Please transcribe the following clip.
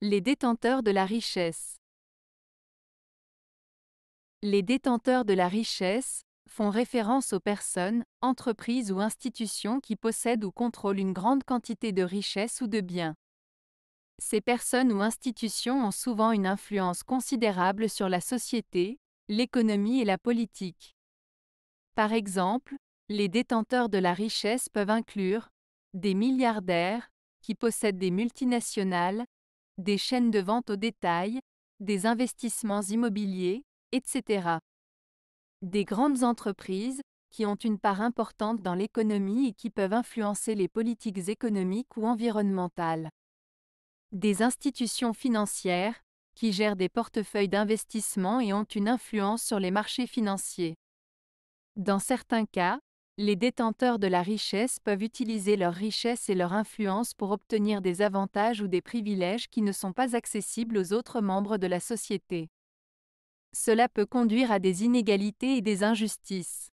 Les détenteurs de la richesse. Les détenteurs de la richesse font référence aux personnes, entreprises ou institutions qui possèdent ou contrôlent une grande quantité de richesses ou de biens. Ces personnes ou institutions ont souvent une influence considérable sur la société, l'économie et la politique. Par exemple, les détenteurs de la richesse peuvent inclure des milliardaires, qui possèdent des multinationales, des chaînes de vente au détail, des investissements immobiliers, etc. Des grandes entreprises, qui ont une part importante dans l'économie et qui peuvent influencer les politiques économiques ou environnementales. Des institutions financières, qui gèrent des portefeuilles d'investissement et ont une influence sur les marchés financiers. Dans certains cas, les détenteurs de la richesse peuvent utiliser leur richesse et leur influence pour obtenir des avantages ou des privilèges qui ne sont pas accessibles aux autres membres de la société. Cela peut conduire à des inégalités et des injustices.